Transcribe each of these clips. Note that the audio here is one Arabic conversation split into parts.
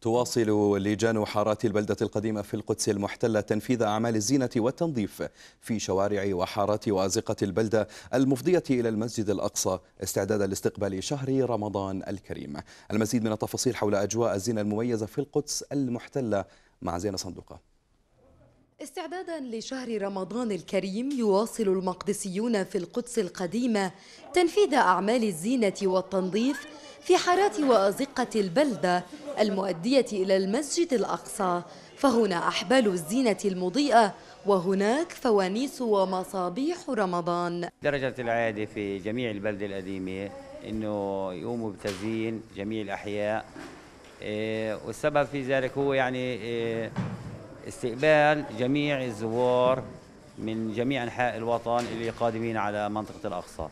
تواصل لجان حارات البلدة القديمة في القدس المحتلة تنفيذ أعمال الزينة والتنظيف في شوارع وحارات وأزقة البلدة المفضية إلى المسجد الأقصى استعدادا لاستقبال شهر رمضان الكريم المزيد من التفاصيل حول أجواء الزينة المميزة في القدس المحتلة مع زينة صندوقه استعدادا لشهر رمضان الكريم يواصل المقدسيون في القدس القديمة تنفيذ أعمال الزينة والتنظيف في حارات وأزقة البلدة المؤدية إلى المسجد الأقصى فهنا أحبال الزينة المضيئة وهناك فوانيس ومصابيح رمضان درجة العادة في جميع البلدة القديمة أنه يقوموا بتزيين جميع الأحياء إيه، والسبب في ذلك هو يعني إيه، استقبال جميع الزوار من جميع أنحاء الوطن اللي قادمين على منطقة الأقصى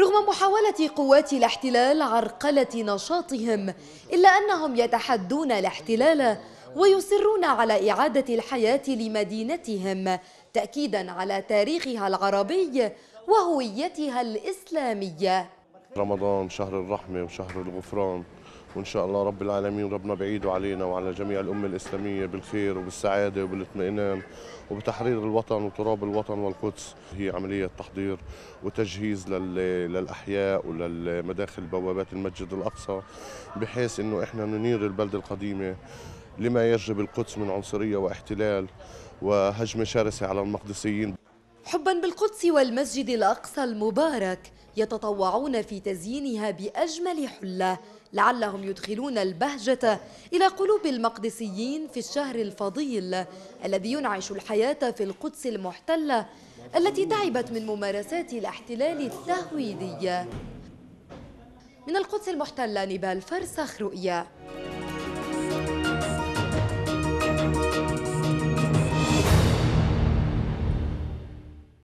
رغم محاولة قوات الاحتلال عرقلة نشاطهم إلا أنهم يتحدون الاحتلال ويصرون على إعادة الحياة لمدينتهم تأكيدا على تاريخها العربي وهويتها الإسلامية رمضان شهر الرحمة وشهر الغفران وإن شاء الله رب العالمين ربنا بعيده علينا وعلى جميع الأمة الإسلامية بالخير وبالسعادة وبالاطمئنان وبتحرير الوطن وتراب الوطن والقدس هي عملية تحضير وتجهيز للأحياء وللمداخل بوابات المسجد الأقصى بحيث أنه إحنا ننير البلدة القديمة لما يجلب القدس من عنصرية واحتلال وهجمة شرسة على المقدسيين حبا بالقدس والمسجد الأقصى المبارك يتطوعون في تزيينها بأجمل حلة لعلهم يدخلون البهجة إلى قلوب المقدسيين في الشهر الفضيل الذي ينعش الحياة في القدس المحتلة التي تعبت من ممارسات الاحتلال التهويدي من القدس المحتلة نبال فرسخ رؤيا